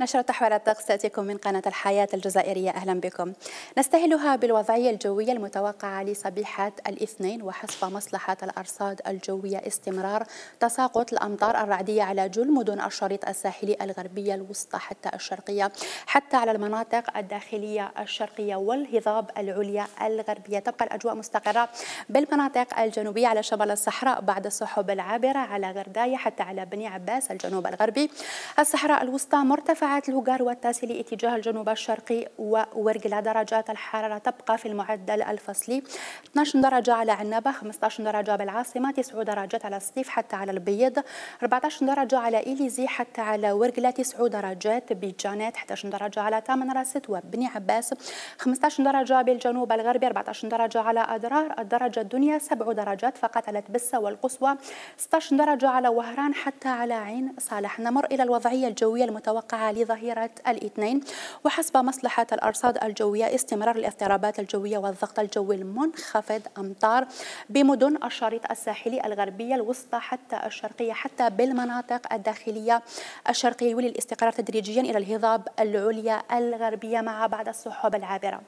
نشرة تحوير الطقس تأتيكم من قناة الحياة الجزائرية أهلا بكم نستهلها بالوضعية الجوية المتوقعة لصبيحة الاثنين وحسب مصلحة الأرصاد الجوية استمرار تساقط الأمطار الرعدية على جل مدن الشريط الساحلي الغربية الوسطى حتى الشرقية حتى على المناطق الداخلية الشرقية والهضاب العليا الغربية تبقى الأجواء مستقرة بالمناطق الجنوبية على شمال الصحراء بعد السحب العابرة على غرداية حتى على بني عباس الجنوب الغربي الصحراء الوسطى مرتفعة ارتفعت الهجار والتاسلي اتجاه الجنوب الشرقي وورقلا درجات الحرارة تبقى في المعدل الفصلي 12 درجة على عنابة 15 درجة بالعاصمة 9 درجات على الصيف حتى على البيض 14 درجة على إيليزي حتى على ورقلة 9 درجات بجانات 11 درجة على تامن راست وبني عباس 15 درجة بالجنوب الغربي 14 درجة على أدرار الدرجة الدنيا 7 درجات فقط على تبسة والقصوى 16 درجة على وهران حتى على عين صالح نمر إلى الوضعية الجوية المتوقعة لظهيرة الاثنين وحسب مصلحة الأرصاد الجوية استمرار الاضطرابات الجوية والضغط الجوي المنخفض أمطار بمدن الشريط الساحلي الغربية الوسطى حتى الشرقية حتى بالمناطق الداخلية الشرقية يولي الاستقرار تدريجيا إلى الهضاب العليا الغربية مع بعض السحب العابرة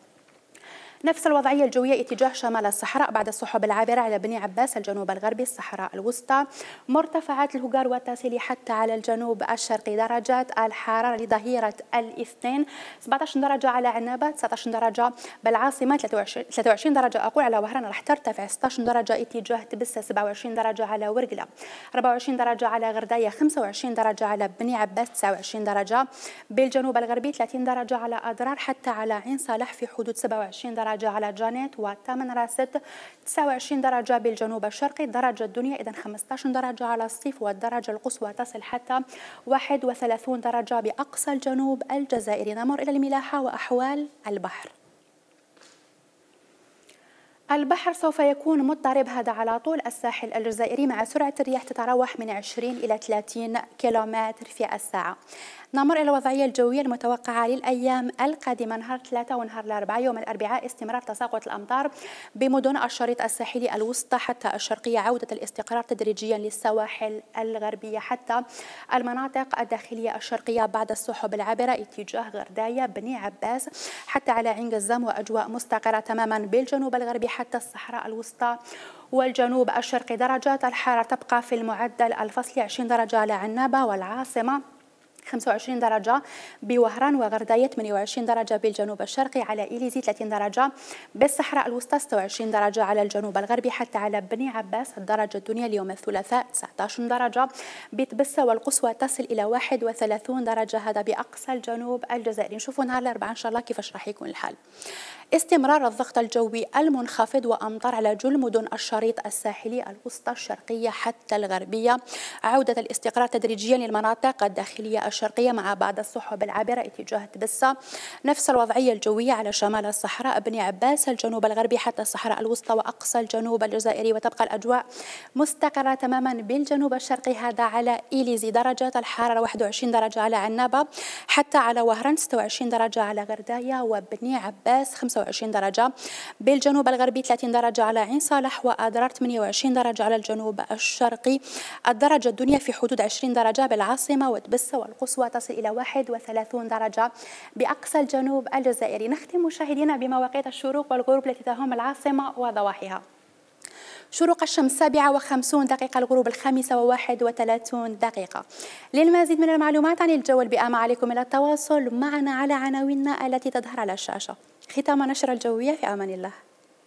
نفس الوضعية الجوية اتجاه شمال الصحراء بعد السحب العابرة على بني عباس الجنوب الغربي الصحراء الوسطى مرتفعات الهجار والتاسيلي حتى على الجنوب الشرقي درجات الحرارة لظهيرة الاثنين 17 درجة على عنابة 19 درجة بالعاصمة 23 درجة أقول على وهران راح ترتفع 16 درجة اتجاه تبسة 27 درجة على ورقلة 24 درجة على غرداية 25 درجة على بني عباس 29 درجة بالجنوب الغربي 30 درجة على أضرار حتى على عين صالح في حدود 27 درجة درجة على جانيت 8 راست 29 درجة بالجنوب الشرقي درجة الدنيا إذا 15 درجة على الصيف والدرجة القصوى تصل حتى 31 درجة بأقصى الجنوب الجزائري نمر إلى الملاحة وأحوال البحر البحر سوف يكون مضطرب هذا على طول الساحل الجزائري مع سرعة الرياح تتراوح من 20 إلى 30 كيلومتر في الساعة نمر إلى الوضعية الجوية المتوقعة للأيام القادمة نهار 3 ونهار 4 يوم الأربعاء استمرار تساقط الأمطار بمدن الشريط الساحلي الوسطى حتى الشرقية عودة الاستقرار تدريجيا للسواحل الغربية حتى المناطق الداخلية الشرقية بعد السحب العابرة اتجاه غرداية بني عباس حتى على عين قزام وأجواء مستقرة تماما بالجنوب الغربي حتى الصحراء الوسطى والجنوب الشرقي درجات الحرارة تبقى في المعدل الفصل 20 درجة لعنابة والعاصمة 25 درجة بوهران وغرداية 28 درجة بالجنوب الشرقي على إليزي 30 درجة بالصحراء الوسطى 26 درجة على الجنوب الغربي حتى على بني عباس الدرجة الدنيا اليوم الثلاثاء 19 درجة بتبسة والقصوى تصل إلى 31 درجة هذا بأقصى الجنوب الجزائري نشوفوا نهار الأربعاء إن شاء الله كيفاش راح يكون الحال استمرار الضغط الجوي المنخفض وأمطار على جل مدن الشريط الساحلي الوسطى الشرقية حتى الغربية عودة الاستقرار تدريجيا للمناطق الداخلية الشرقية مع بعض السحب العابرة اتجاه تبسة نفس الوضعية الجوية على شمال الصحراء بني عباس الجنوب الغربي حتى الصحراء الوسطى وأقصى الجنوب الجزائري وتبقى الأجواء مستقرة تماما بالجنوب الشرقي هذا على إيليزي درجات الحرارة 21 درجة على عنابة حتى على وهران 26 درجة على غرداية وبني عباس 25 درجة بالجنوب الغربي 30 درجة على عين صالح وأدرار 28 درجة على الجنوب الشرقي الدرجة الدنيا في حدود 20 درجة بالعاصمة وتبسة والقصر القصوى تصل إلى 31 درجة بأقصى الجنوب الجزائري نختم مشاهدينا بمواقيت الشروق والغروب التي تهم العاصمة وضواحيها شروق الشمس 57 دقيقة الغروب الخامسة و 31 دقيقة للمزيد من المعلومات عن الجو البيئة عليكم إلى التواصل معنا على عناويننا التي تظهر على الشاشة ختام نشر الجوية في أمان الله